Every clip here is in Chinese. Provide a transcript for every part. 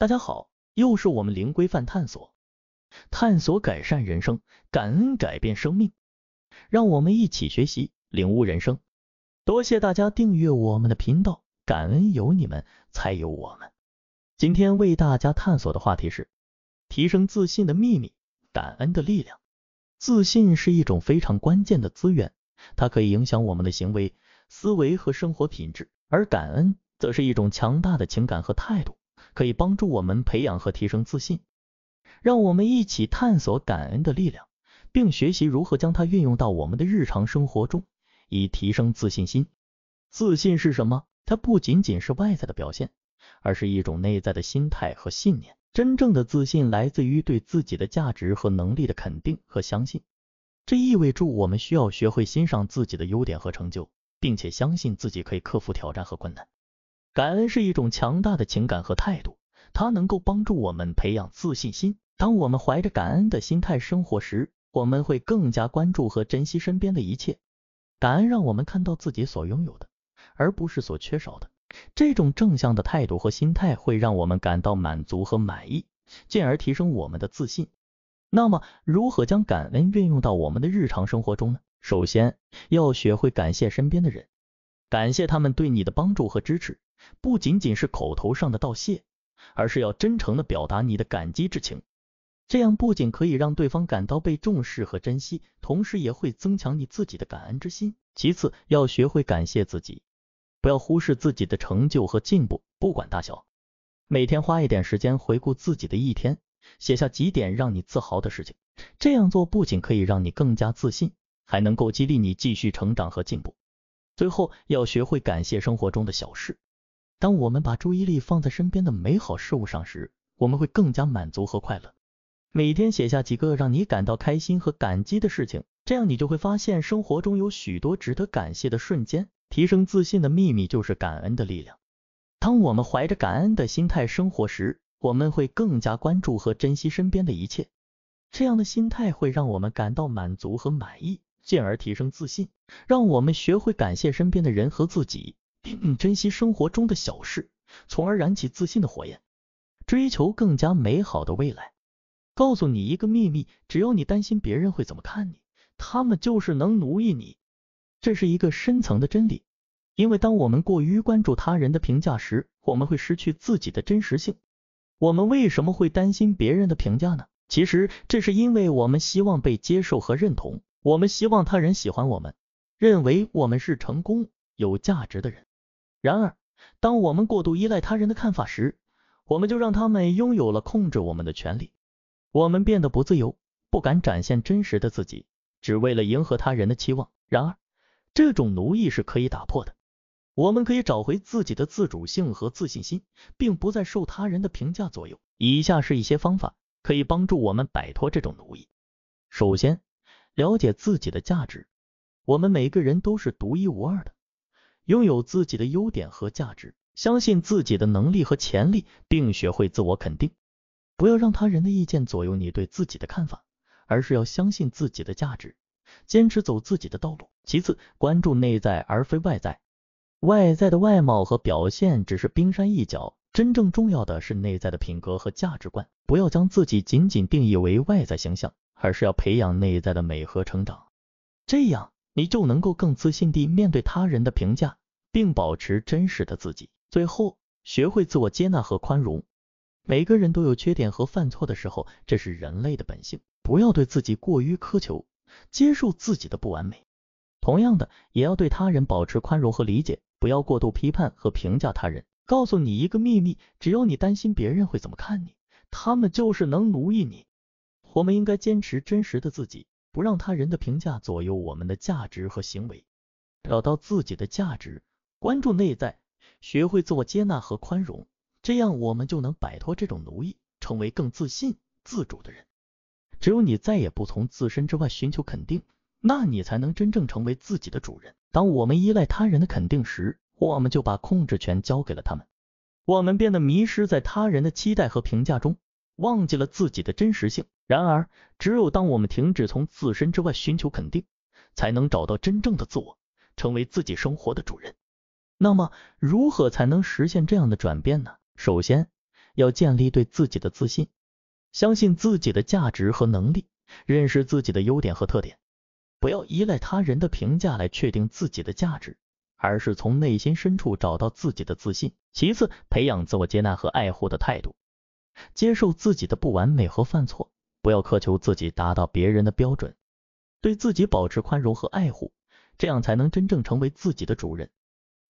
大家好，又是我们零规范探索，探索改善人生，感恩改变生命，让我们一起学习领悟人生。多谢大家订阅我们的频道，感恩有你们才有我们。今天为大家探索的话题是提升自信的秘密，感恩的力量。自信是一种非常关键的资源，它可以影响我们的行为、思维和生活品质，而感恩则是一种强大的情感和态度。可以帮助我们培养和提升自信。让我们一起探索感恩的力量，并学习如何将它运用到我们的日常生活中，以提升自信心。自信是什么？它不仅仅是外在的表现，而是一种内在的心态和信念。真正的自信来自于对自己的价值和能力的肯定和相信。这意味着我们需要学会欣赏自己的优点和成就，并且相信自己可以克服挑战和困难。感恩是一种强大的情感和态度，它能够帮助我们培养自信心。当我们怀着感恩的心态生活时，我们会更加关注和珍惜身边的一切。感恩让我们看到自己所拥有的，而不是所缺少的。这种正向的态度和心态会让我们感到满足和满意，进而提升我们的自信。那么，如何将感恩运用到我们的日常生活中呢？首先要学会感谢身边的人，感谢他们对你的帮助和支持。不仅仅是口头上的道谢，而是要真诚的表达你的感激之情。这样不仅可以让对方感到被重视和珍惜，同时也会增强你自己的感恩之心。其次，要学会感谢自己，不要忽视自己的成就和进步，不管大小。每天花一点时间回顾自己的一天，写下几点让你自豪的事情。这样做不仅可以让你更加自信，还能够激励你继续成长和进步。最后，要学会感谢生活中的小事。当我们把注意力放在身边的美好事物上时，我们会更加满足和快乐。每天写下几个让你感到开心和感激的事情，这样你就会发现生活中有许多值得感谢的瞬间。提升自信的秘密就是感恩的力量。当我们怀着感恩的心态生活时，我们会更加关注和珍惜身边的一切。这样的心态会让我们感到满足和满意，进而提升自信，让我们学会感谢身边的人和自己。珍惜生活中的小事，从而燃起自信的火焰，追求更加美好的未来。告诉你一个秘密：只要你担心别人会怎么看你，他们就是能奴役你。这是一个深层的真理。因为当我们过于关注他人的评价时，我们会失去自己的真实性。我们为什么会担心别人的评价呢？其实这是因为我们希望被接受和认同，我们希望他人喜欢我们，认为我们是成功、有价值的人。然而，当我们过度依赖他人的看法时，我们就让他们拥有了控制我们的权利。我们变得不自由，不敢展现真实的自己，只为了迎合他人的期望。然而，这种奴役是可以打破的。我们可以找回自己的自主性和自信心，并不再受他人的评价左右。以下是一些方法可以帮助我们摆脱这种奴役：首先，了解自己的价值。我们每个人都是独一无二的。拥有自己的优点和价值，相信自己的能力和潜力，并学会自我肯定，不要让他人的意见左右你对自己的看法，而是要相信自己的价值，坚持走自己的道路。其次，关注内在而非外在，外在的外貌和表现只是冰山一角，真正重要的是内在的品格和价值观。不要将自己仅仅定义为外在形象，而是要培养内在的美和成长，这样。你就能够更自信地面对他人的评价，并保持真实的自己。最后，学会自我接纳和宽容。每个人都有缺点和犯错的时候，这是人类的本性。不要对自己过于苛求，接受自己的不完美。同样的，也要对他人保持宽容和理解，不要过度批判和评价他人。告诉你一个秘密，只要你担心别人会怎么看你，他们就是能奴役你。我们应该坚持真实的自己。不让他人的评价左右我们的价值和行为，找到自己的价值，关注内在，学会自我接纳和宽容，这样我们就能摆脱这种奴役，成为更自信、自主的人。只有你再也不从自身之外寻求肯定，那你才能真正成为自己的主人。当我们依赖他人的肯定时，我们就把控制权交给了他们，我们变得迷失在他人的期待和评价中。忘记了自己的真实性。然而，只有当我们停止从自身之外寻求肯定，才能找到真正的自我，成为自己生活的主人。那么，如何才能实现这样的转变呢？首先要建立对自己的自信，相信自己的价值和能力，认识自己的优点和特点，不要依赖他人的评价来确定自己的价值，而是从内心深处找到自己的自信。其次，培养自我接纳和爱护的态度。接受自己的不完美和犯错，不要苛求自己达到别人的标准，对自己保持宽容和爱护，这样才能真正成为自己的主人。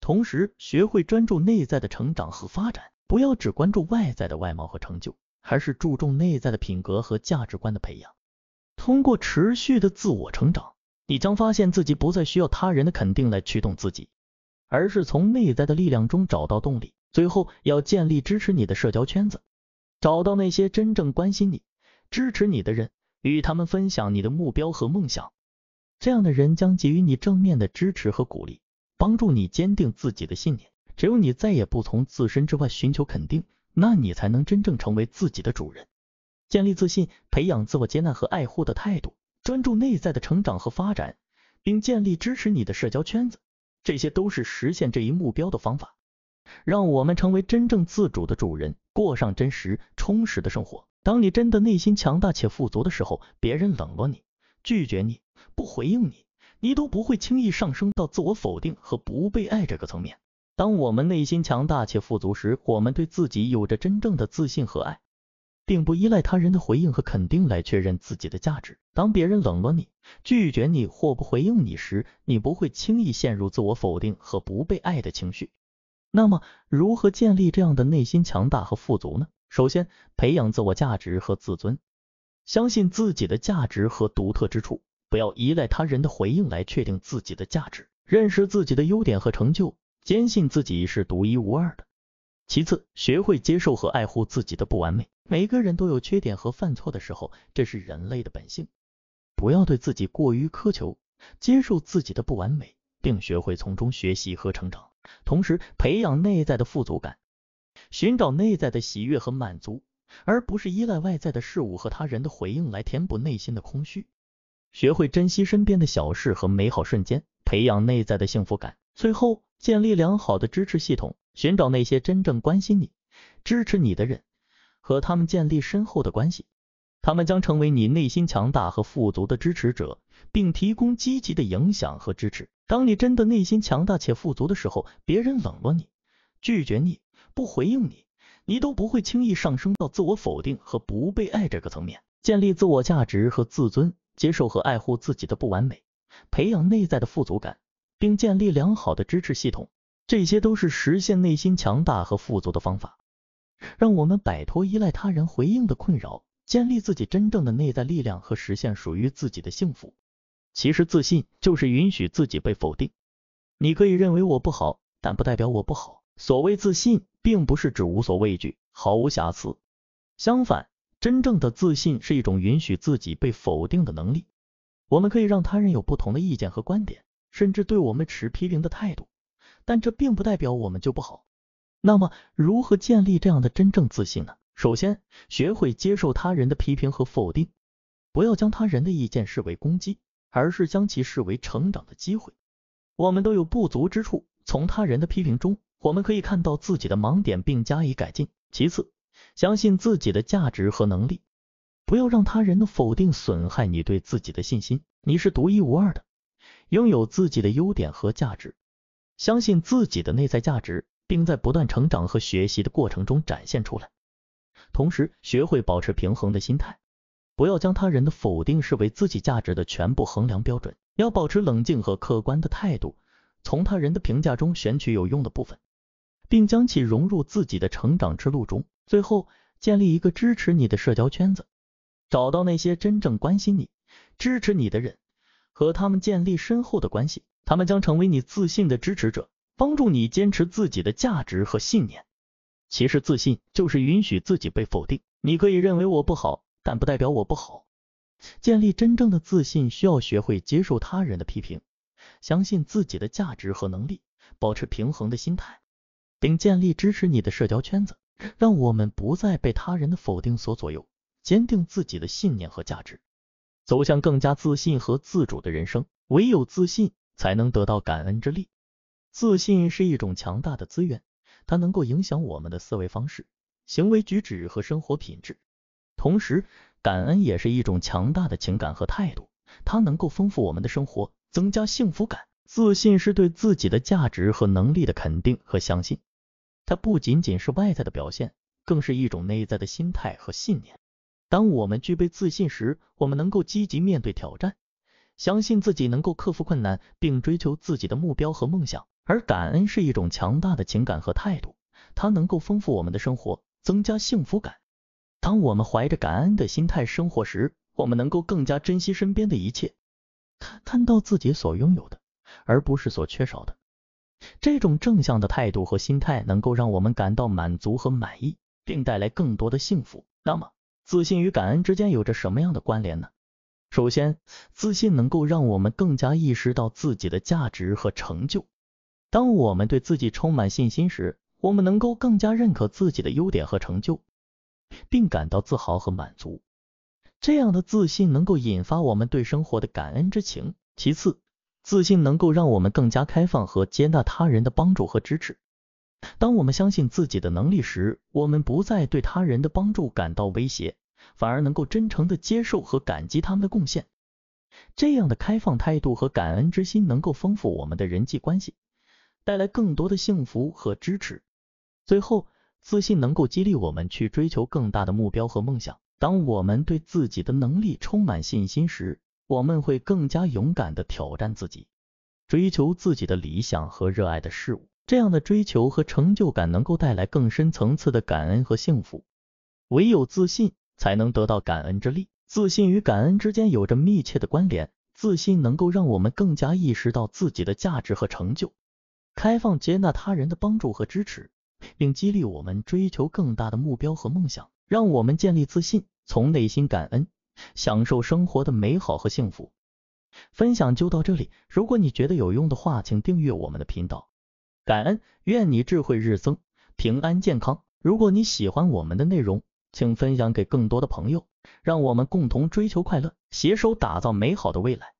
同时，学会专注内在的成长和发展，不要只关注外在的外貌和成就，而是注重内在的品格和价值观的培养。通过持续的自我成长，你将发现自己不再需要他人的肯定来驱动自己，而是从内在的力量中找到动力。最后，要建立支持你的社交圈子。找到那些真正关心你、支持你的人，与他们分享你的目标和梦想。这样的人将给予你正面的支持和鼓励，帮助你坚定自己的信念。只有你再也不从自身之外寻求肯定，那你才能真正成为自己的主人。建立自信，培养自我接纳和爱护的态度，专注内在的成长和发展，并建立支持你的社交圈子，这些都是实现这一目标的方法。让我们成为真正自主的主人，过上真实、充实的生活。当你真的内心强大且富足的时候，别人冷落你、拒绝你、不回应你，你都不会轻易上升到自我否定和不被爱这个层面。当我们内心强大且富足时，我们对自己有着真正的自信和爱，并不依赖他人的回应和肯定来确认自己的价值。当别人冷落你、拒绝你或不回应你时，你不会轻易陷入自我否定和不被爱的情绪。那么，如何建立这样的内心强大和富足呢？首先，培养自我价值和自尊，相信自己的价值和独特之处，不要依赖他人的回应来确定自己的价值，认识自己的优点和成就，坚信自己是独一无二的。其次，学会接受和爱护自己的不完美，每个人都有缺点和犯错的时候，这是人类的本性，不要对自己过于苛求，接受自己的不完美，并学会从中学习和成长。同时培养内在的富足感，寻找内在的喜悦和满足，而不是依赖外在的事物和他人的回应来填补内心的空虚。学会珍惜身边的小事和美好瞬间，培养内在的幸福感。最后，建立良好的支持系统，寻找那些真正关心你、支持你的人，和他们建立深厚的关系。他们将成为你内心强大和富足的支持者，并提供积极的影响和支持。当你真的内心强大且富足的时候，别人冷落你、拒绝你、不回应你，你都不会轻易上升到自我否定和不被爱这个层面。建立自我价值和自尊，接受和爱护自己的不完美，培养内在的富足感，并建立良好的支持系统，这些都是实现内心强大和富足的方法。让我们摆脱依赖他人回应的困扰，建立自己真正的内在力量，和实现属于自己的幸福。其实自信就是允许自己被否定。你可以认为我不好，但不代表我不好。所谓自信，并不是指无所畏惧、毫无瑕疵。相反，真正的自信是一种允许自己被否定的能力。我们可以让他人有不同的意见和观点，甚至对我们持批评的态度，但这并不代表我们就不好。那么，如何建立这样的真正自信呢？首先，学会接受他人的批评和否定，不要将他人的意见视为攻击。而是将其视为成长的机会。我们都有不足之处，从他人的批评中，我们可以看到自己的盲点并加以改进。其次，相信自己的价值和能力，不要让他人的否定损害你对自己的信心。你是独一无二的，拥有自己的优点和价值，相信自己的内在价值，并在不断成长和学习的过程中展现出来。同时，学会保持平衡的心态。不要将他人的否定视为自己价值的全部衡量标准，要保持冷静和客观的态度，从他人的评价中选取有用的部分，并将其融入自己的成长之路中。最后，建立一个支持你的社交圈子，找到那些真正关心你、支持你的人，和他们建立深厚的关系。他们将成为你自信的支持者，帮助你坚持自己的价值和信念。其实，自信就是允许自己被否定。你可以认为我不好。但不代表我不好。建立真正的自信，需要学会接受他人的批评，相信自己的价值和能力，保持平衡的心态，并建立支持你的社交圈子，让我们不再被他人的否定所左右，坚定自己的信念和价值，走向更加自信和自主的人生。唯有自信，才能得到感恩之力。自信是一种强大的资源，它能够影响我们的思维方式、行为举止和生活品质。同时，感恩也是一种强大的情感和态度，它能够丰富我们的生活，增加幸福感。自信是对自己的价值和能力的肯定和相信，它不仅仅是外在的表现，更是一种内在的心态和信念。当我们具备自信时，我们能够积极面对挑战，相信自己能够克服困难，并追求自己的目标和梦想。而感恩是一种强大的情感和态度，它能够丰富我们的生活，增加幸福感。当我们怀着感恩的心态生活时，我们能够更加珍惜身边的一切，看到自己所拥有的，而不是所缺少的。这种正向的态度和心态能够让我们感到满足和满意，并带来更多的幸福。那么，自信与感恩之间有着什么样的关联呢？首先，自信能够让我们更加意识到自己的价值和成就。当我们对自己充满信心时，我们能够更加认可自己的优点和成就。并感到自豪和满足，这样的自信能够引发我们对生活的感恩之情。其次，自信能够让我们更加开放和接纳他人的帮助和支持。当我们相信自己的能力时，我们不再对他人的帮助感到威胁，反而能够真诚地接受和感激他们的贡献。这样的开放态度和感恩之心能够丰富我们的人际关系，带来更多的幸福和支持。最后，自信能够激励我们去追求更大的目标和梦想。当我们对自己的能力充满信心时，我们会更加勇敢地挑战自己，追求自己的理想和热爱的事物。这样的追求和成就感能够带来更深层次的感恩和幸福。唯有自信，才能得到感恩之力。自信与感恩之间有着密切的关联。自信能够让我们更加意识到自己的价值和成就，开放接纳他人的帮助和支持。并激励我们追求更大的目标和梦想，让我们建立自信，从内心感恩，享受生活的美好和幸福。分享就到这里，如果你觉得有用的话，请订阅我们的频道。感恩，愿你智慧日增，平安健康。如果你喜欢我们的内容，请分享给更多的朋友，让我们共同追求快乐，携手打造美好的未来。